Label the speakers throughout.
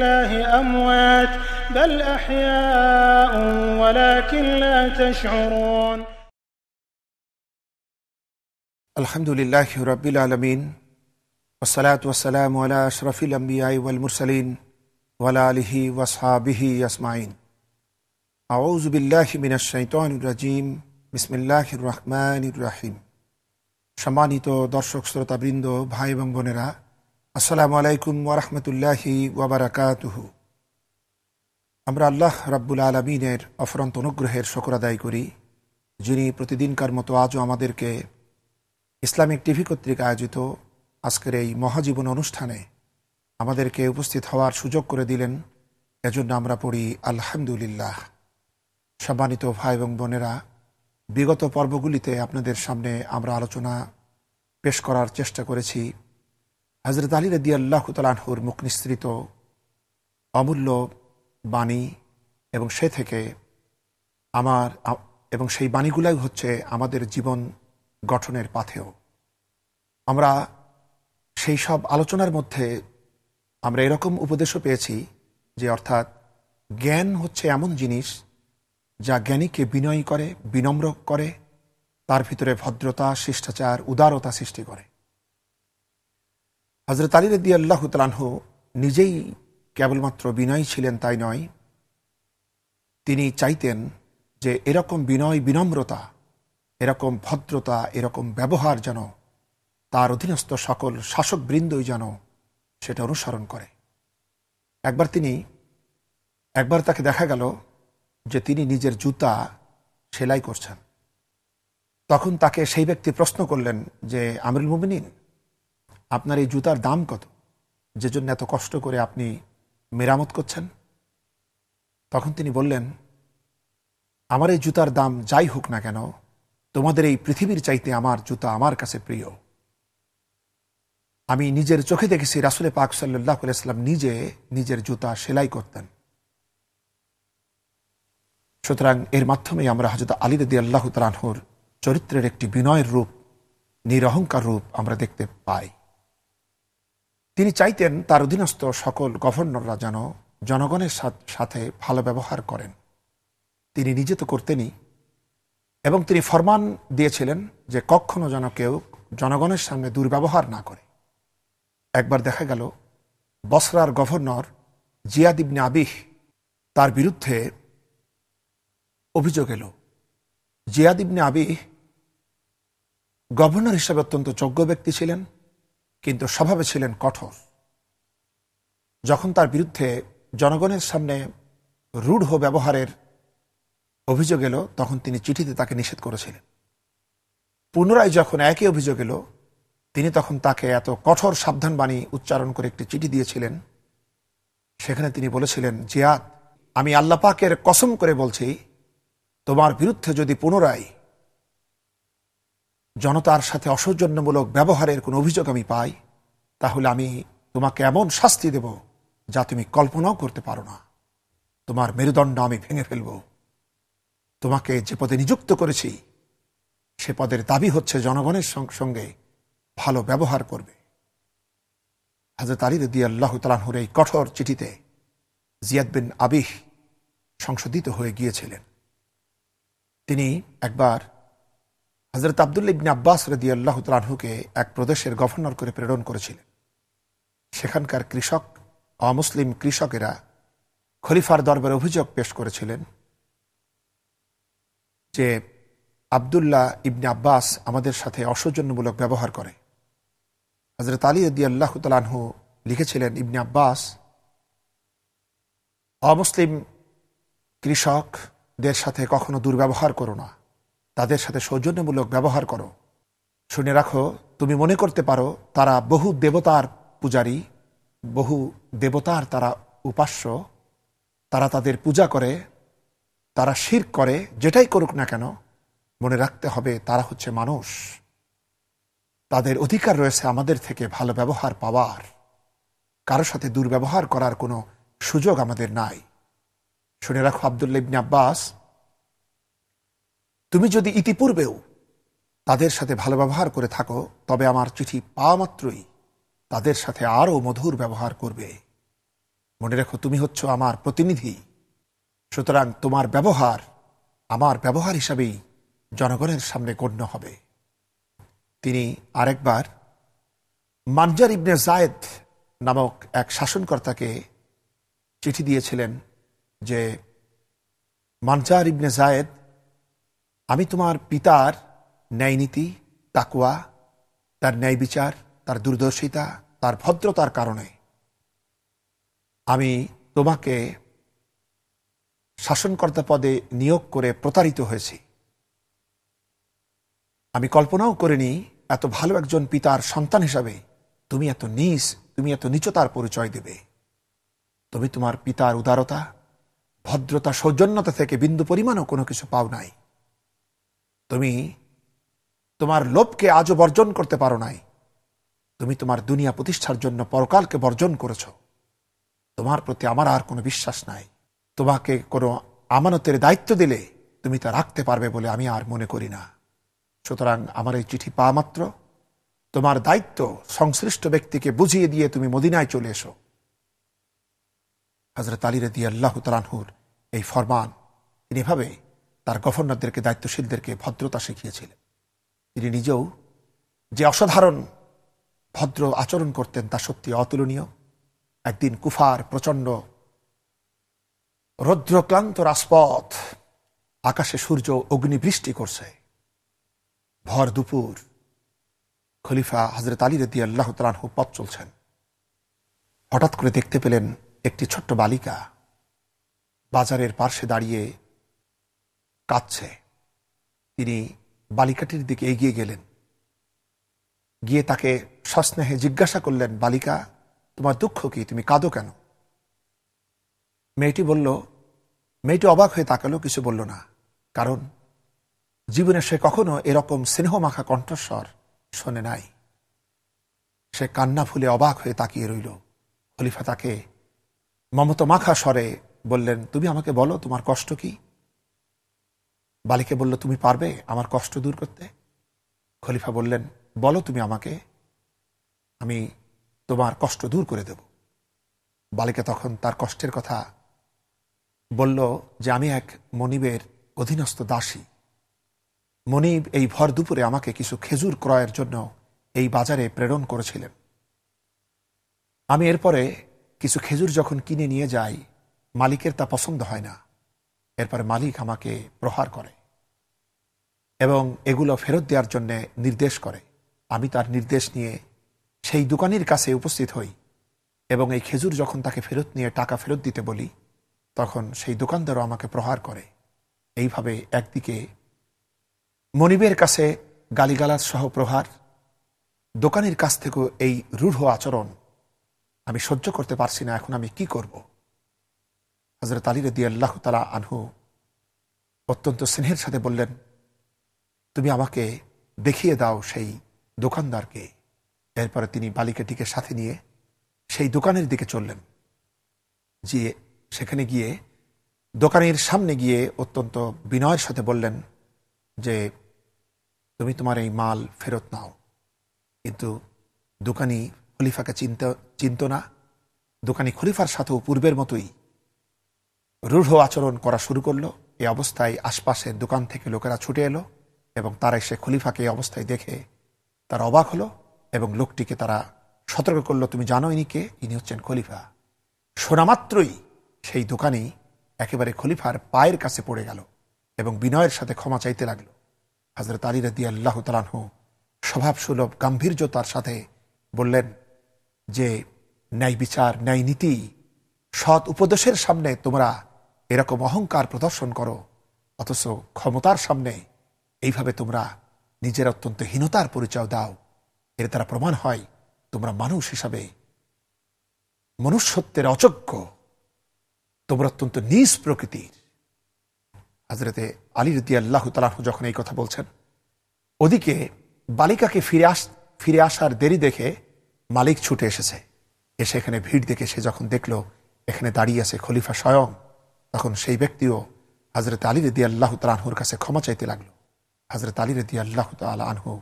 Speaker 1: الله أموات بل أحياء ولكن لا تشعرون الحمد لله رب العالمين والصلاة والسلام على أشرف الأنبياء والمرسلين وعلى آله وصحابه أجمعين أعوذ بالله من الشيطان الرجيم بسم الله الرحمن الرحيم সম্মানিত দর্শক শ্রোতাবৃন্দ ভাই এবং বোনেরা আসসালামু আলাইকুম ওরহমতুল্লাহি ওবরাকাতুহ আমরা আল্লাহ রাব্বুল আলমিনের অফরন্ত অনুগ্রহের শকর আদায় করি যিনি প্রতিদিনকার মতো আজও আমাদেরকে ইসলামিক টিভি কর্তৃক আয়োজিত আজকের এই মহাজীবন অনুষ্ঠানে আমাদেরকে উপস্থিত হওয়ার সুযোগ করে দিলেন এজন্য আমরা পড়ি আলহামদুলিল্লাহ সম্মানিত ভাই এবং বোনেরা বিগত পর্বগুলিতে আপনাদের সামনে আমরা আলোচনা পেশ করার চেষ্টা করেছি হজরত আলী রদি আল্লাহ তালাহুর মুখ নিঃসৃত অমূল্য বাণী এবং সে থেকে আমার এবং সেই বাণীগুলাই হচ্ছে আমাদের জীবন গঠনের পাথেও আমরা সেই সব আলোচনার মধ্যে আমরা এরকম উপদেশও পেয়েছি যে অর্থাৎ জ্ঞান হচ্ছে এমন জিনিস যা জ্ঞানীকে বিনয়ী করে বিনম্র করে তার ভিতরে ভদ্রতা শিষ্টাচার উদারতা সৃষ্টি করে হজরত আলী রদি আল্লাহ তালাহ নিজেই কেবলমাত্র বিনয় ছিলেন তাই নয় তিনি চাইতেন যে এরকম বিনয় বিনম্রতা এরকম ভদ্রতা এরকম ব্যবহার যেন তার অধীনস্থ সকল শাসকবৃন্দই যেন সেটা অনুসরণ করে একবার তিনি একবার তাকে দেখা গেল যে তিনি নিজের জুতা সেলাই করছেন তখন তাকে সেই ব্যক্তি প্রশ্ন করলেন যে আমিরুল মুমিনিন আপনার এই জুতার দাম কত যে জন্য এত কষ্ট করে আপনি মেরামত করছেন তখন তিনি বললেন আমার এই জুতার দাম যাই হোক না কেন তোমাদের এই পৃথিবীর চাইতে আমার জুতা আমার কাছে প্রিয় আমি নিজের চোখে দেখেছি রাসুলে পাক সাল্লাহ নিজে নিজের জুতা সেলাই করতেন সুতরাং এর মাধ্যমে আমরা হাজত আলী রদি আল্লাহ তালহর চরিত্রের একটি বিনয়ের রূপ নিরহংকার রূপ আমরা দেখতে পাই তিনি চাইতেন তার অধীনস্থ সকল গভর্নররা যেন জনগণের সাথে ভালো ব্যবহার করেন তিনি নিজে তো করতেনই এবং তিনি ফরমান দিয়েছিলেন যে কখনো যেন কেউ জনগণের সামনে দুর্ব্যবহার না করে একবার দেখা গেল বসরার গভর্নর জিয়াদিবনে আবিহ তার বিরুদ্ধে অভিযোগ এলো জিয়াদিবনে আবিহ গভর্নর হিসাবে অত্যন্ত যোগ্য ব্যক্তি ছিলেন কিন্তু স্বভাবে ছিলেন কঠোর যখন তার বিরুদ্ধে জনগণের সামনে রূঢ় ব্যবহারের অভিযোগ এলো তখন তিনি চিঠিতে তাকে নিষেধ করেছিলেন পুনরায় যখন একই অভিযোগ এলো তিনি তখন তাকে এত কঠোর সাবধান বাণী উচ্চারণ করে একটি চিঠি দিয়েছিলেন সেখানে তিনি বলেছিলেন জিয়াদ আমি আল্লাপাকের কসম করে বলছি তোমার বিরুদ্ধে যদি পুনরায় জনতার সাথে অসৌজন্যমূলক ব্যবহারের কোনো অভিযোগ আমি পাই তাহলে আমি তোমাকে এমন শাস্তি দেব যা তুমি কল্পনাও করতে পারো না তোমার মেরুদণ্ড আমি ভেঙে ফেলব তোমাকে যে পদে নিযুক্ত করেছি সে পদের দাবি হচ্ছে জনগণের সঙ্গে ভালো ব্যবহার করবে হাজরত আলী রদি আল্লাহ তালাহুর এই কঠোর চিঠিতে জিয়াদ বিন আবিহ সংশোধিত হয়ে গিয়েছিলেন তিনি একবার হজরত আবদুল্লা ইবিন আব্বাস রদি আল্লাহ তালহুকে এক প্রদেশের গভর্নর করে প্রেরণ করেছিলেন সেখানকার কৃষক অমুসলিম কৃষকেরা খলিফার দরবারে অভিযোগ পেশ করেছিলেন যে আবদুল্লাহ ইবনে আব্বাস আমাদের সাথে অসৌজন্যমূলক ব্যবহার করে হজরত আলী রদি আল্লাহ তালহু লিখেছিলেন ইবনে আব্বাস অমুসলিম কৃষকদের সাথে কখনো দুর্ব্যবহার করো না তাদের সাথে সৌজন্যমূলক ব্যবহার করো শুনে রাখো তুমি মনে করতে পারো তারা বহু দেবতার পূজারী বহু দেবতার তারা উপাস্য তারা তাদের পূজা করে তারা শির করে যেটাই করুক না কেন মনে রাখতে হবে তারা হচ্ছে মানুষ তাদের অধিকার রয়েছে আমাদের থেকে ভালো ব্যবহার পাওয়ার কারোর সাথে দুর্ব্যবহার করার কোনো সুযোগ আমাদের নাই শুনে রাখো আবদুল্লা আব্বাস তুমি যদি ইতিপূর্বেও তাদের সাথে ভালো ব্যবহার করে থাকো তবে আমার চিঠি পাওয়া মাত্রই তাদের সাথে আরও মধুর ব্যবহার করবে মনে রেখো তুমি হচ্ছ আমার প্রতিনিধি সুতরাং তোমার ব্যবহার আমার ব্যবহার হিসাবেই জনগণের সামনে গণ্য হবে তিনি আরেকবার মানজার ইবনে জায়েদ নামক এক শাসনকর্তাকে চিঠি দিয়েছিলেন যে মানজার ইবনে জায়েদ আমি তোমার পিতার ন্যায়নীতি তাকুয়া তার ন্যায় বিচার তার দুর্দর্শিতা তার ভদ্রতার কারণে আমি তোমাকে শাসনকর্তা পদে নিয়োগ করে প্রতারিত হয়েছি আমি কল্পনাও করিনি এত ভালো একজন পিতার সন্তান হিসাবে তুমি এত নিস তুমি এত নিচতার পরিচয় দেবে তুমি তোমার পিতার উদারতা ভদ্রতা সৌজন্যতা থেকে বিন্দু পরিমাণও কোনো কিছু পাও নাই তুমি তোমার লোভকে আজও বর্জন করতে পারো নাই তুমি তোমার দুনিয়া প্রতিষ্ঠার জন্য পরকালকে বর্জন করেছ তোমার প্রতি আমার আর কোনো বিশ্বাস নাই তোমাকে কোনো আমানতের দায়িত্ব দিলে তুমি তা রাখতে পারবে বলে আমি আর মনে করি না সুতরাং আমার এই চিঠি পাওয়া মাত্র তোমার দায়িত্ব সংশ্লিষ্ট ব্যক্তিকে বুঝিয়ে দিয়ে তুমি মদিনায় চলে এসো হজরত আলী রদি আল্লাহ তালানহুর এই ফরমান তিনি এভাবে তার গভর্নরদেরকে দায়িত্বশীলদেরকে ভদ্রতা শিখিয়েছিলেন তিনি নিজেও যে অসাধারণ ভদ্র আচরণ করতেন তা সত্যি অতুলনীয় একদিন কুফার প্রচণ্ড রৌদ্রক্লান্ত রাজপথ আকাশে সূর্য অগ্নিবৃষ্টি করছে ভর দুপুর খলিফা হজরত আলী রদি আল্লাহ তালহু পথ চলছেন হঠাৎ করে দেখতে পেলেন একটি ছোট্ট বালিকা বাজারের পার্শ্বে দাঁড়িয়ে কাঁদছে তিনি বালিকাটির দিকে এগিয়ে গেলেন গিয়ে তাকে সস্নেহে জিজ্ঞাসা করলেন বালিকা তোমার দুঃখ কি তুমি কাঁদো কেন মেয়েটি বলল মেয়েটি অবাক হয়ে তাকালো কিছু বলল না কারণ জীবনে সে কখনো এরকম স্নেহমাখা কণ্ঠস্বর শোনে নাই সে কান্না ফুলে অবাক হয়ে তাকিয়ে রইল খলিফা তাকে মমত মাখা স্বরে বললেন তুমি আমাকে বলো তোমার কষ্ট কী বালিকে বলল তুমি পারবে আমার কষ্ট দূর করতে খলিফা বললেন বলো তুমি আমাকে আমি তোমার কষ্ট দূর করে দেব বালিকা তখন তার কষ্টের কথা বলল যে আমি এক মনিবের অধীনস্থ দাসী মনিব এই ভর দুপুরে আমাকে কিছু খেজুর ক্রয়ের জন্য এই বাজারে প্রেরণ করেছিলেন আমি এরপরে কিছু খেজুর যখন কিনে নিয়ে যাই মালিকের তা পছন্দ হয় না এরপরে মালিক আমাকে প্রহার করে এবং এগুলো ফেরত দেওয়ার জন্যে নির্দেশ করে আমি তার নির্দেশ নিয়ে সেই দোকানির কাছে উপস্থিত হই এবং এই খেজুর যখন তাকে ফেরত নিয়ে টাকা ফেরত দিতে বলি তখন সেই দোকানদারও আমাকে প্রহার করে এইভাবে একদিকে মনিবের কাছে গালিগালাজ সহ প্রহার দোকানের কাছ থেকেও এই রূঢ় আচরণ আমি সহ্য করতে পারছি না এখন আমি কি করবো হজরত আলী রদি আল্লাহ তালা আনহু অত্যন্ত স্নেহের সাথে বললেন তুমি আমাকে দেখিয়ে দাও সেই দোকানদারকে এরপরে তিনি বালিকাটিকে সাথে নিয়ে সেই দোকানের দিকে চললেন যে সেখানে গিয়ে দোকানের সামনে গিয়ে অত্যন্ত বিনয়ের সাথে বললেন যে তুমি তোমার এই মাল ফেরত নাও কিন্তু দোকানি খলিফাকে চিনত চিনত না দোকানি খলিফার সাথেও পূর্বের মতোই রূঢ় আচরণ করা শুরু করলো এই অবস্থায় আশপাশের দোকান থেকে লোকেরা ছুটে এলো এবং তারা এসে খলিফাকে এই অবস্থায় দেখে তারা অবাক হলো এবং লোকটিকে তারা সতর্ক করলো তুমি জানো ইনি কে ইনি হচ্ছেন খলিফা শোনামাত্রই সেই দোকানি একেবারে খলিফার পায়ের কাছে পড়ে গেল এবং বিনয়ের সাথে ক্ষমা চাইতে লাগল হাজরত আলী রদি আল্লাহ তালানহ স্বভাব সুলভ গাম্ভীর্যতার সাথে বললেন যে ন্যায় বিচার ন্যায় নীতি সৎ উপদেশের সামনে তোমরা এরকম অহংকার প্রদর্শন করো অথচ ক্ষমতার সামনে এইভাবে তোমরা নিজের অত্যন্ত হীনতার পরিচয় দাও এর দ্বারা প্রমাণ হয় তোমরা মানুষ হিসাবে মনুষ্যত্বের অযোগ্য তোমরা অত্যন্ত নিজ প্রকৃতির হাজরতে আলী রুদ্দি আল্লাহ তালাহ যখন এই কথা বলছেন ওদিকে বালিকাকে ফিরে আস ফিরে আসার দেরি দেখে মালিক ছুটে এসেছে এসে এখানে ভিড় দেখে সে যখন দেখল এখানে দাঁড়িয়ে আছে খলিফা স্বয়ং তখন সেই ব্যক্তিও হজরত আলী রদি আল্লাহ আনহুর কাছে ক্ষমা চাইতে লাগলো হজরত আলী রদি আল্লাহ তাল আনহু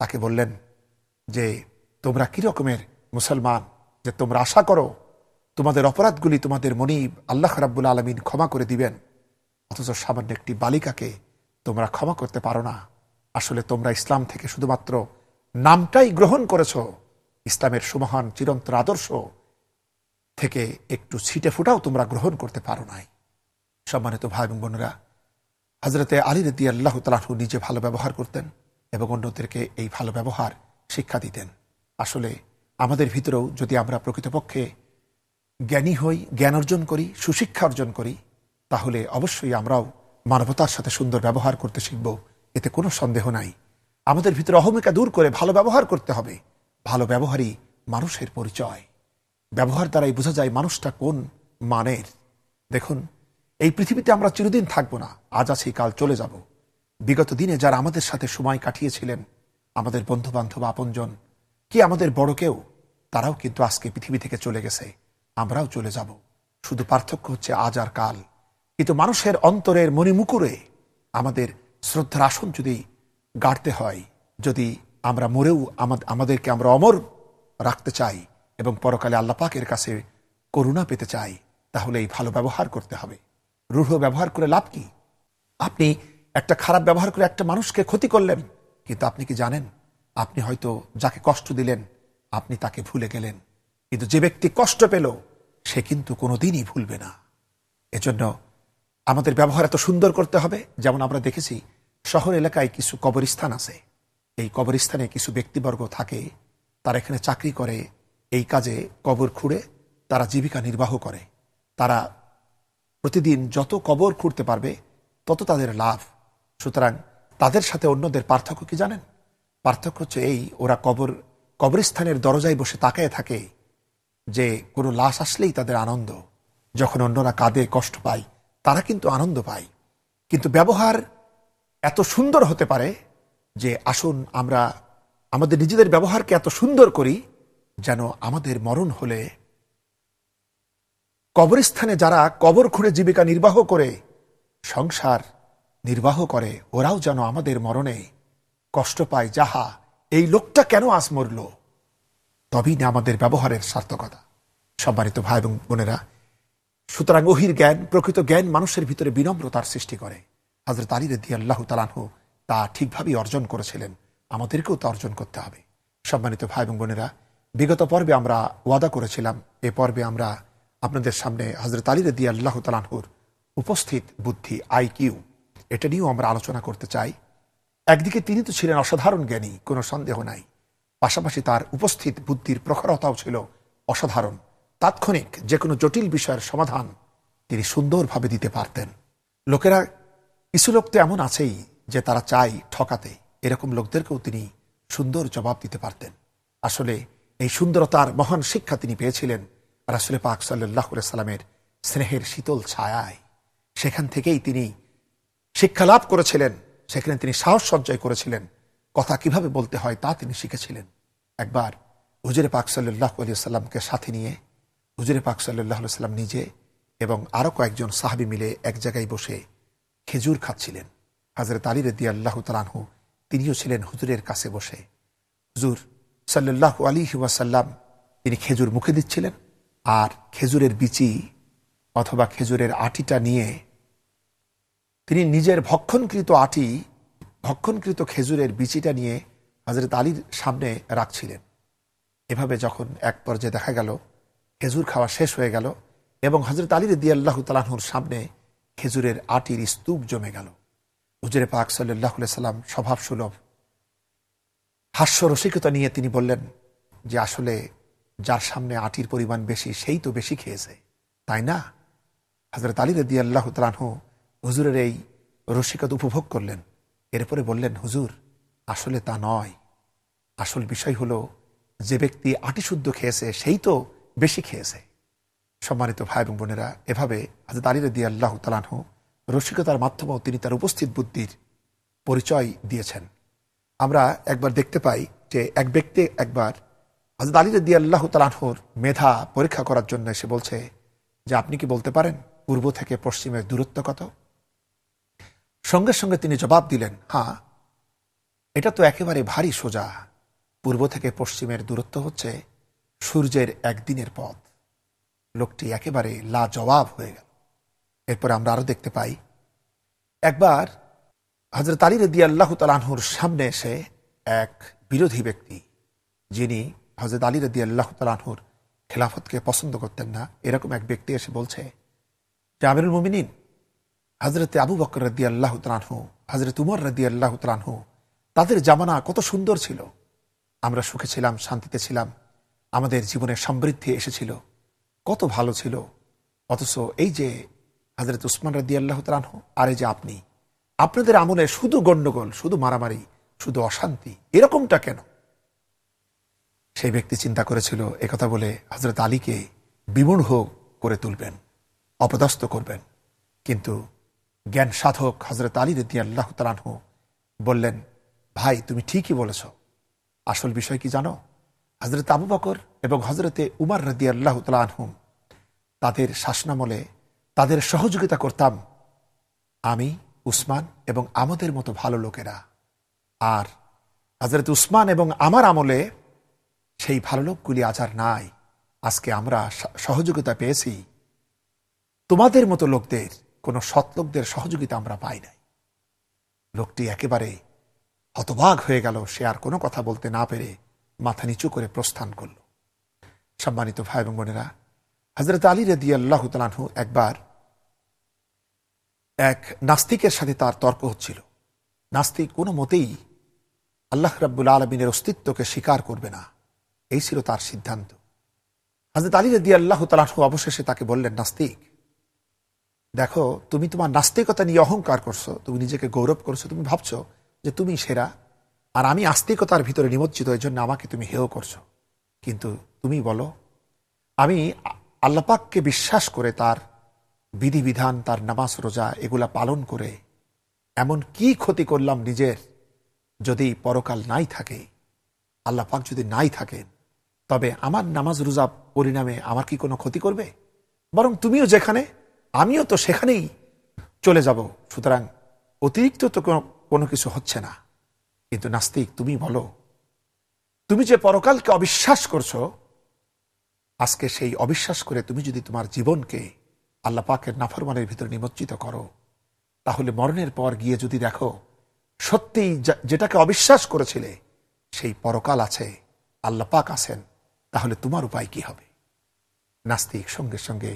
Speaker 1: তাকে বললেন যে তোমরা কী রকমের মুসলমান যে তোমরা আশা করো তোমাদের অপরাধগুলি তোমাদের মনিব আল্লাহ রাব্বুল আলমিন ক্ষমা করে দিবেন অথচ সামান্য একটি বালিকাকে তোমরা ক্ষমা করতে পারো না আসলে তোমরা ইসলাম থেকে শুধুমাত্র নামটাই গ্রহণ করেছ ইসলামের সুমহান চিরন্তর আদর্শ থেকে একটু ছিটে ফুটাও তোমরা গ্রহণ করতে পারো নাই সম্মানিত ভাই এবং বোনেরা হজরতে আলী রদি আল্লাহ তালাহু নিজে ভালো ব্যবহার করতেন এবং অন্যদেরকে এই ভালো ব্যবহার শিক্ষা দিতেন আসলে আমাদের ভিতরেও যদি আমরা প্রকৃতপক্ষে জ্ঞানী হই জ্ঞান অর্জন করি সুশিক্ষা অর্জন করি তাহলে অবশ্যই আমরাও মানবতার সাথে সুন্দর ব্যবহার করতে শিখব এতে কোনো সন্দেহ নাই আমাদের ভিতরে অহমিকা দূর করে ভালো ব্যবহার করতে হবে ভালো ব্যবহারই মানুষের পরিচয় ব্যবহার দ্বারাই বোঝা যায় মানুষটা কোন মানের দেখুন এই পৃথিবীতে আমরা চিরদিন থাকবো না আজ আছি কাল চলে যাব বিগত দিনে যারা আমাদের সাথে সময় কাটিয়েছিলেন আমাদের বন্ধুবান্ধব আপনজন কি আমাদের বড় কেউ তারাও কিন্তু আজকে পৃথিবী থেকে চলে গেছে আমরাও চলে যাব শুধু পার্থক্য হচ্ছে আজ আর কাল কিন্তু মানুষের অন্তরের মণিমুকুরে আমাদের শ্রদ্ধার আসন যদি গাড়তে হয় যদি আমরা মরেও আমাদেরকে আমরা অমর রাখতে চাই এবং পরকালে আল্লাপাকের কাছে করুণা পেতে চাই তাহলে এই ভালো ব্যবহার করতে হবে রূঢ় ব্যবহার করে লাভ কি আপনি একটা খারাপ ব্যবহার করে একটা মানুষকে ক্ষতি করলেন কিন্তু আপনি কি জানেন আপনি হয়তো যাকে কষ্ট দিলেন আপনি তাকে ভুলে গেলেন কিন্তু যে ব্যক্তি কষ্ট পেল সে কিন্তু কোনো দিনই ভুলবে না এজন্য আমাদের ব্যবহার এত সুন্দর করতে হবে যেমন আমরা দেখেছি শহর এলাকায় কিছু কবরস্থান আছে এই কবরস্থানে কিছু ব্যক্তিবর্গ থাকে তারা এখানে চাকরি করে এই কাজে কবর খুঁড়ে তারা জীবিকা নির্বাহ করে তারা প্রতিদিন যত কবর খুঁড়তে পারবে তত তাদের লাভ সুতরাং তাদের সাথে অন্যদের পার্থক্য কি জানেন পার্থক্য হচ্ছে এই ওরা কবর কবরস্থানের দরজায় বসে তাকায় থাকে যে কোনো লাশ আসলেই তাদের আনন্দ যখন অন্যরা কাঁদে কষ্ট পায় তারা কিন্তু আনন্দ পায় কিন্তু ব্যবহার এত সুন্দর হতে পারে যে আসুন আমরা আমাদের নিজেদের ব্যবহারকে এত সুন্দর করি যেন আমাদের মরণ হলে কবরস্থানে যারা কবর খুঁড়ে জীবিকা নির্বাহ করে সংসার নির্বাহ করে ওরাও যেন আমাদের মরণে কষ্ট পায় যাহা এই লোকটা কেন আজ মরল তবেই না আমাদের ব্যবহারের সার্থকতা সম্মানিত ভাই এবং বোনেরা সুতরাং অহির জ্ঞান প্রকৃত জ্ঞান মানুষের ভিতরে বিনম্রতার সৃষ্টি করে হাজর আলী রেদি আল্লাহ তালানহ তা ঠিকভাবেই অর্জন করেছিলেন আমাদেরকেও তা অর্জন করতে হবে সম্মানিত ভাই এবং বোনেরা বিগত পর্বে আমরা ওয়াদা করেছিলাম এ পর্বে আমরা আপনাদের সামনে হজরত আলী রদি আল্লাহ তালাহুর উপস্থিত বুদ্ধি আইকিউ এটা নিয়েও আমরা আলোচনা করতে চাই একদিকে তিনি তো ছিলেন অসাধারণ জ্ঞানী কোনো সন্দেহ নাই পাশাপাশি তার উপস্থিত বুদ্ধির প্রখরতাও ছিল অসাধারণ তাৎক্ষণিক যে কোনো জটিল বিষয়ের সমাধান তিনি সুন্দরভাবে দিতে পারতেন লোকেরা কিছু লোক তো এমন আছেই যে তারা চাই ঠকাতে এরকম লোকদেরকেও তিনি সুন্দর জবাব দিতে পারতেন আসলে এই সুন্দরতার মহান শিক্ষা তিনি পেয়েছিলেন রাসুল পাক সাল্লাহ সাল্লামের স্নেহের শীতল ছায়ায় সেখান থেকেই তিনি শিক্ষা লাভ করেছিলেন সেখানে তিনি সাহস সঞ্চয় করেছিলেন কথা কিভাবে বলতে হয় তা তিনি শিখেছিলেন একবার হুজুরে পাক সাল্লাহ আলিয়া সাল্লামকে সাথে নিয়ে হুজুরে পাক সাল্লাহ সাল্লাম নিজে এবং আরও কয়েকজন সাহাবি মিলে এক জায়গায় বসে খেজুর খাচ্ছিলেন হাজরত আলী দিয়া আল্লাহ তালাহু তিনিও ছিলেন হুজুরের কাছে বসে হুজুর সাল্লাহ আলী ওয়াসাল্লাম তিনি খেজুর মুখে দিচ্ছিলেন আর খেজুরের বিচি অথবা খেজুরের আটিটা নিয়ে তিনি নিজের ভক্ষণকৃত আটি ভক্ষণকৃত খেজুরের বিচিটা নিয়ে হজরত আলীর সামনে রাখছিলেন এভাবে যখন এক পর্যায়ে দেখা গেল খেজুর খাওয়া শেষ হয়ে গেল এবং হজরত আলীর রদি আল্লাহ তালাহুর সামনে খেজুরের আটির স্তূপ জমে গেল হুজুরে পাক সাল্লাহ সাল্লাম স্বভাব সুলভ হাস্য রসিকতা নিয়ে তিনি বললেন যে আসলে যার সামনে আটির পরিমাণ বেশি সেই তো বেশি খেয়েছে তাই না হজরত আলী রদি আল্লাহ তালহ হুজুরের এই রসিকত উপভোগ করলেন এরপরে বললেন হুজুর আসলে তা নয় আসল বিষয় হলো যে ব্যক্তি আটি শুদ্ধ খেয়েছে সেই তো বেশি খেয়েছে সম্মানিত ভাই এবং বোনেরা এভাবে হাজরত আলী রদি আল্লাহ তালহ রসিকতার মাধ্যমেও তিনি তার উপস্থিত বুদ্ধির পরিচয় দিয়েছেন আমরা একবার দেখতে পাই যে এক ব্যক্তি একবার হজরত আলী রদি আল্লাহ তালাহর মেধা পরীক্ষা করার জন্য এসে বলছে যে আপনি কি বলতে পারেন পূর্ব থেকে পশ্চিমের দূরত্ব কত সঙ্গে সঙ্গে তিনি জবাব দিলেন হ্যাঁ এটা তো একেবারে ভারী সোজা পূর্ব থেকে পশ্চিমের দূরত্ব হচ্ছে সূর্যের একদিনের পথ লোকটি একেবারে লা জবাব হয়ে গেল এরপর আমরা আরও দেখতে পাই একবার হজরত আলী রদি আল্লাহ তালাহুর সামনে এসে এক বিরোধী ব্যক্তি যিনি হজরত আলী রদি আল্লাহ তালাহুর খেলাফতকে পছন্দ করতেন না এরকম এক ব্যক্তি এসে বলছে যে আমিরুল মুমিনিন হজরত আবু বকর রদি আল্লাহ তালাহু হজরত উমর রদি আল্লাহ তালাহু তাদের জামানা কত সুন্দর ছিল আমরা সুখে ছিলাম শান্তিতে ছিলাম আমাদের জীবনে সমৃদ্ধি এসেছিল কত ভালো ছিল অথচ এই যে হজরত উসমান রদি আল্লাহ তালাহ আর এই যে আপনি আপনাদের আমলে শুধু গণ্ডগোল শুধু মারামারি শুধু অশান্তি এরকমটা কেন সেই ব্যক্তি চিন্তা করেছিল একথা বলে হজরত আলীকে বিমূঢ় করে তুলবেন অপদস্থ করবেন কিন্তু জ্ঞান সাধক হজরত আলী রদি আল্লাহ তালানহ বললেন ভাই তুমি ঠিকই বলেছ আসল বিষয় কি জানো হজরত আবু বকর এবং হজরতে উমার রদি আল্লাহ তালানহুম তাদের শাসনামলে তাদের সহযোগিতা করতাম আমি উসমান এবং আমাদের মতো ভালো লোকেরা আর হজরত উসমান এবং আমার আমলে সেই ভালো লোকগুলি আজ আর নাই আজকে আমরা সহযোগিতা পেয়েছি তোমাদের মতো লোকদের কোনো লোকদের সহযোগিতা আমরা পাই নাই লোকটি একেবারে হতবাগ হয়ে গেল সে আর কোনো কথা বলতে না পেরে মাথা নিচু করে প্রস্থান করল সম্মানিত ভাই এবং বোনেরা হজরত আলী রেদি আল্লাহ তালানহু একবার এক নাস্তিকের সাথে তার তর্ক হচ্ছিল নাস্তিক কোনো মতেই আল্লাহ রাব্বুল আলমিনের অস্তিত্বকে স্বীকার করবে না এই ছিল তার সিদ্ধান্ত হাজরত আলী রদি আল্লাহ তালাহ অবশেষে তাকে বললেন নাস্তিক দেখো তুমি তোমার নাস্তিকতা নিয়ে অহংকার করছো তুমি নিজেকে গৌরব করছো তুমি ভাবছো যে তুমি সেরা আর আমি আস্তিকতার ভিতরে নিমজ্জিত এই জন্য আমাকে তুমি হেয় করছো কিন্তু তুমি বলো আমি আল্লাপাককে বিশ্বাস করে তার বিধিবিধান তার নামাজ রোজা এগুলা পালন করে এমন কি ক্ষতি করলাম নিজের যদি পরকাল নাই থাকে আল্লাপাক যদি নাই থাকেন তবে আমার নামাজ রোজা পরিণামে আমার কি কোনো ক্ষতি করবে বরং তুমিও যেখানে আমিও তো সেখানেই চলে যাব সুতরাং অতিরিক্ত তো কোনো কিছু হচ্ছে না কিন্তু নাস্তিক তুমি বলো তুমি যে পরকালকে অবিশ্বাস করছো আজকে সেই অবিশ্বাস করে তুমি যদি তোমার জীবনকে আল্লাহ পাকের নাফরমানের ভিতরে নিমজ্জিত করো তাহলে মরণের পর গিয়ে যদি দেখো সত্যিই যেটাকে অবিশ্বাস করেছিলে সেই পরকাল আছে আল্লাপাক আছেন তাহলে তোমার উপায় কি হবে নাস্তিক সঙ্গে সঙ্গে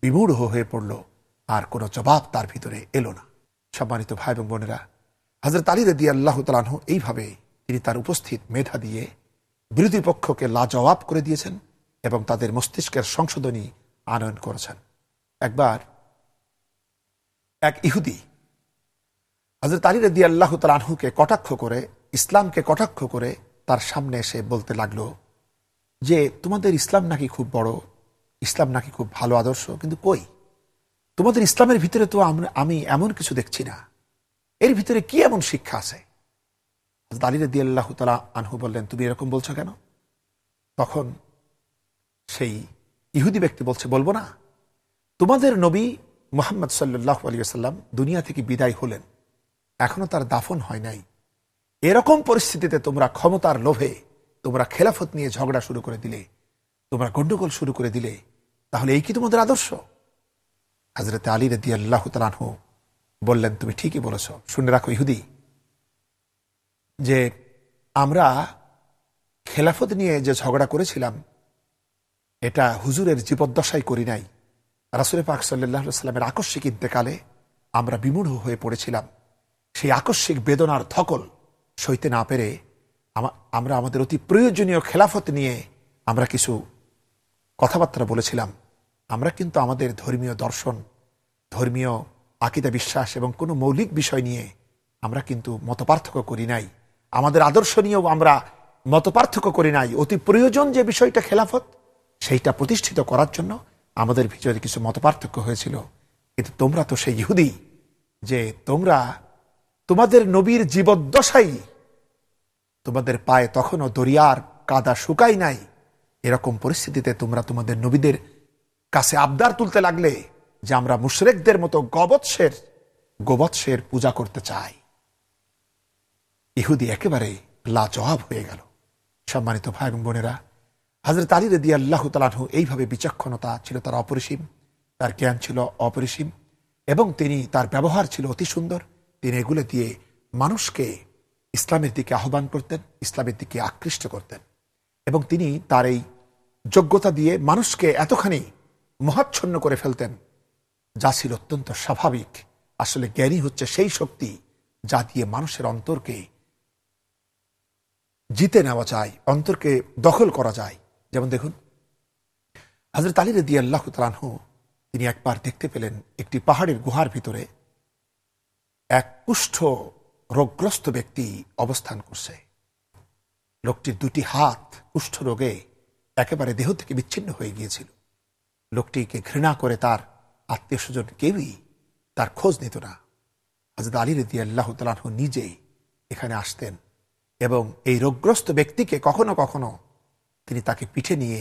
Speaker 1: বিমূঢ় হয়ে পড়ল আর কোনো জবাব তার ভিতরে এলো না সম্মানিত ভাই এবং বোনেরা হজরত আলী রদি আল্লাহ তালাহ এইভাবে তিনি তার উপস্থিত মেধা দিয়ে বিরোধী পক্ষকে লাজবাব করে দিয়েছেন এবং তাদের মস্তিষ্কের সংশোধনী আনয়ন করেছেন একবার এক ইহুদি হজরত আলী রদি আল্লাহ তালাহুকে কটাক্ষ করে ইসলামকে কটাক্ষ করে তার সামনে এসে বলতে লাগলো যে তোমাদের ইসলাম নাকি খুব বড় ইসলাম নাকি খুব ভালো আদর্শ কিন্তু কই তোমাদের ইসলামের ভিতরে তো আমি এমন কিছু দেখছি না এর ভিতরে কি এমন শিক্ষা আছে দালি রদি আল্লাহ তালা আনহু বললেন তুমি এরকম বলছো কেন তখন সেই ইহুদি ব্যক্তি বলছে বলবো না তোমাদের নবী মোহাম্মদ সাল্লাহ আলী আসাল্লাম দুনিয়া থেকে বিদায় হলেন এখনো তার দাফন হয় নাই এরকম পরিস্থিতিতে তোমরা ক্ষমতার লোভে তোমরা খেলাফত নিয়ে ঝগড়া শুরু করে দিলে তোমরা গণ্ডগোল শুরু করে দিলে তাহলে এই কি তোমাদের আদর্শ হাজরত আলী রদি আল্লাহ তালহ বললেন তুমি ঠিকই বলেছ শুনে রাখো ইহুদি যে আমরা খেলাফত নিয়ে যে ঝগড়া করেছিলাম এটা হুজুরের জীবদ্দশায় করি নাই রাসুলের পাক সাল্লাহ সাল্লামের আকস্মিক ইন্তেকালে আমরা বিমূঢ় হয়ে পড়েছিলাম সেই আকস্মিক বেদনার ধকল সইতে না পেরে আমরা আমাদের অতি প্রয়োজনীয় খেলাফত নিয়ে আমরা কিছু কথাবার্তা বলেছিলাম আমরা কিন্তু আমাদের ধর্মীয় দর্শন ধর্মীয় আকিদা বিশ্বাস এবং কোনো মৌলিক বিষয় নিয়ে আমরা কিন্তু মতপার্থক্য করি নাই আমাদের আদর্শ নিয়েও আমরা মতপার্থক্য করি নাই অতি প্রয়োজন যে বিষয়টা খেলাফত সেইটা প্রতিষ্ঠিত করার জন্য আমাদের ভিতরে কিছু মতপার্থক্য হয়েছিল কিন্তু তোমরা তো সেই ইহুদি যে তোমরা তোমাদের নবীর জীবদ্দশাই তোমাদের পায়ে তখনও দরিয়ার কাদা শুকাই নাই এরকম পরিস্থিতিতে তোমরা তোমাদের নবীদের কাছে আবদার তুলতে লাগলে যে আমরা মুশরেকদের মতো গবৎসের গোবৎসের পূজা করতে চাই ইহুদি একেবারে লাজবাব হয়ে গেল সম্মানিত ভাই এবং বোনেরা হাজরত আলী রেদি আল্লাহ এইভাবে বিচক্ষণতা ছিল তার অপরিসীম তার জ্ঞান ছিল অপরিসীম এবং তিনি তার ব্যবহার ছিল অতি সুন্দর তিনি এগুলো দিয়ে মানুষকে ইসলামের দিকে আহ্বান করতেন ইসলামের দিকে আকৃষ্ট করতেন এবং তিনি তার এই যোগ্যতা দিয়ে মানুষকে এতখানি মহাচ্ছন্ন করে ফেলতেন যা ছিল অত্যন্ত স্বাভাবিক আসলে জ্ঞানী হচ্ছে সেই শক্তি যা দিয়ে মানুষের অন্তরকে জিতে নেওয়া যায় অন্তরকে দখল করা যায় যেমন দেখুন হজরত আলী রদি আল্লাহ তালাহ তিনি একবার দেখতে পেলেন একটি পাহাড়ের গুহার ভিতরে এক কুষ্ঠ রোগগ্রস্ত ব্যক্তি অবস্থান করছে লোকটির দুটি হাত কুষ্ঠরোগে একেবারে দেহ থেকে বিচ্ছিন্ন হয়ে গিয়েছিল লোকটিকে ঘৃণা করে তার আত্মীয় স্বজন কেউই তার খোঁজ নিত না হাজরত আলী রদি আল্লাহ তালাহ নিজেই এখানে আসতেন এবং এই রোগগ্রস্ত ব্যক্তিকে কখনো কখনো তিনি তাকে পিঠে নিয়ে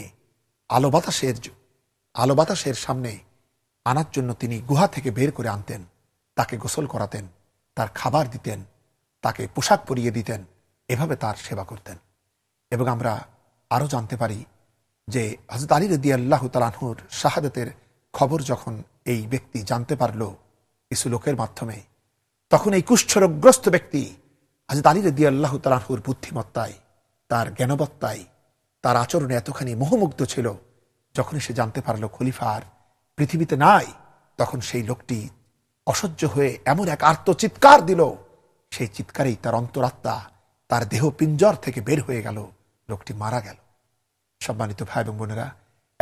Speaker 1: আলো বাতাসের আলো বাতাসের সামনে আনার জন্য তিনি গুহা থেকে বের করে আনতেন তাকে গোসল করাতেন তার খাবার দিতেন তাকে পোশাক পরিয়ে দিতেন এভাবে তার সেবা করতেন এবং আমরা আরও জানতে পারি যে হজরত আলী রদি আল্লাহ তালাহুর শাহাদতের খবর যখন এই ব্যক্তি জানতে পারল কিছু লোকের মাধ্যমে তখন এই কুষ্ঠরোগ্রস্ত ব্যক্তি হজরত আলী রদি আল্লাহ তালাহুর বুদ্ধিমত্তায় তার জ্ঞানবত্তায় তার আচরণে এতখানি মোহমুগ্ধ ছিল যখন সে জানতে পারল খলিফার পৃথিবীতে নাই তখন সেই লোকটি অসহ্য হয়ে এমন এক চিৎকার দিল সেই চিৎকারেই তার অন্তরাত্মা তার দেহ পিঞ্জর থেকে বের হয়ে গেল লোকটি মারা গেল সম্মানিত ভাই এবং বোনেরা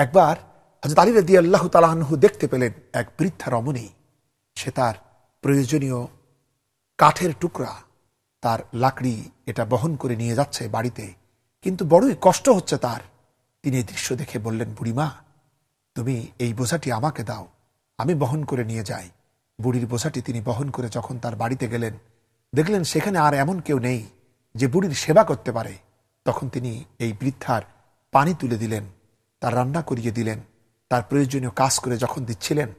Speaker 1: একবার হজরত আলী রদি আল্লাহ তালাহু দেখতে পেলেন এক বৃদ্ধা রমণী সে তার প্রয়োজনীয় কাঠের টুকরা তার লাকড়ি এটা বহন করে নিয়ে যাচ্ছে বাড়িতে কিন্তু বড়ই কষ্ট হচ্ছে তার তিনি দৃশ্য দেখে বললেন বুড়িমা তুমি এই বোঝাটি আমাকে দাও আমি বহন করে নিয়ে যাই বুড়ির বোঝাটি তিনি বহন করে যখন তার বাড়িতে গেলেন দেখলেন সেখানে আর এমন কেউ নেই যে বুড়ির সেবা করতে পারে তখন তিনি এই বৃদ্ধার পানি তুলে দিলেন তার রান্না করিয়ে দিলেন তার প্রয়োজনীয় কাজ করে যখন দিচ্ছিলেন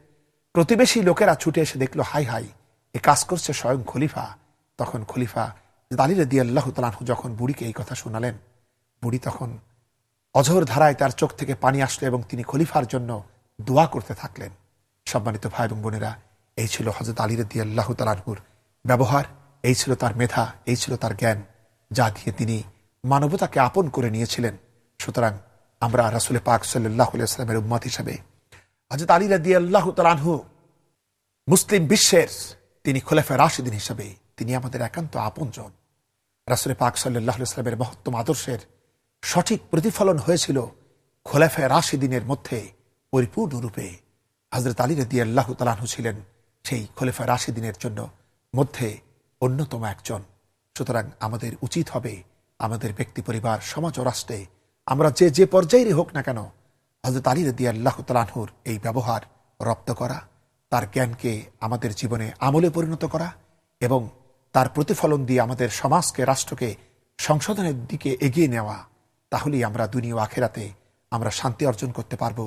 Speaker 1: প্রতিবেশী লোকেরা ছুটে এসে দেখলো হাই হাই এ কাজ করছে স্বয়ং খলিফা তখন খলিফা আলী দিয়ে আল্লাহ তালাহু যখন বুড়িকে এই কথা শোনালেন বুড়ি তখন অঝর ধারায় তার চোখ থেকে পানি আসলো এবং তিনি খলিফার জন্য দোয়া করতে থাকলেন সম্মানিত ভাই এবং বোনেরা এই ছিল হজরত আলিরদ্দি আল্লাহ তালাহুর ব্যবহার এই ছিল তার মেধা এই ছিল তার জ্ঞান যা দিয়ে তিনি মানবতাকে আপন করে নিয়েছিলেন সুতরাং আমরা রাসুলে পাক সাল্লাহ ইসলামের উম্মাদ হিসাবে হজরত আলী রাদি আল্লাহ তালানহু মুসলিম বিশ্বের তিনি খোলাফে রাশিদিন হিসাবে তিনি আমাদের একান্ত আপন জন রাসুল পাক সাল্লাহ ইসলামের মহত্তম আদর্শের সঠিক প্রতিফলন হয়েছিল খোলাফে রাশিদিনের মধ্যে পরিপূর্ণরূপে হাজরত আলী রদি আল্লাহ তালাহু ছিলেন সেই খোলেফা রাশিদিনের জন্য মধ্যে অন্যতম একজন সুতরাং আমাদের উচিত হবে আমাদের ব্যক্তি পরিবার সমাজ ও রাষ্ট্রে আমরা যে যে পর্যায়েরই হোক না কেন হজরত আলী রদি আল্লাহ তালাহুর এই ব্যবহার রপ্ত করা তার জ্ঞানকে আমাদের জীবনে আমলে পরিণত করা এবং তার প্রতিফলন দিয়ে আমাদের সমাজকে রাষ্ট্রকে সংশোধনের দিকে এগিয়ে নেওয়া তাহলেই আমরা দুনিয়া আখেরাতে আমরা শান্তি অর্জন করতে পারব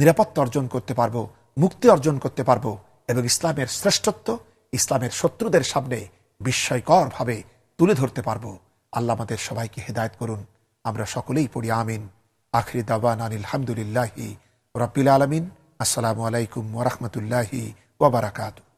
Speaker 1: নিরাপত্তা অর্জন করতে পারব মুক্তি অর্জন করতে পারব এবং ইসলামের শ্রেষ্ঠত্ব ইসলামের শত্রুদের সামনে বিস্ময়কর ভাবে তুলে ধরতে পারব আল্লাহ আমাদের সবাইকে হেদায়ত করুন আমরা সকলেই পড়ি আমিন আখরি দাবান আনিল হামদুলিল্লাহি রব্বিল আলমিন আসসালামু আলাইকুম ওরহমতুল্লাহি ওবরাকাতু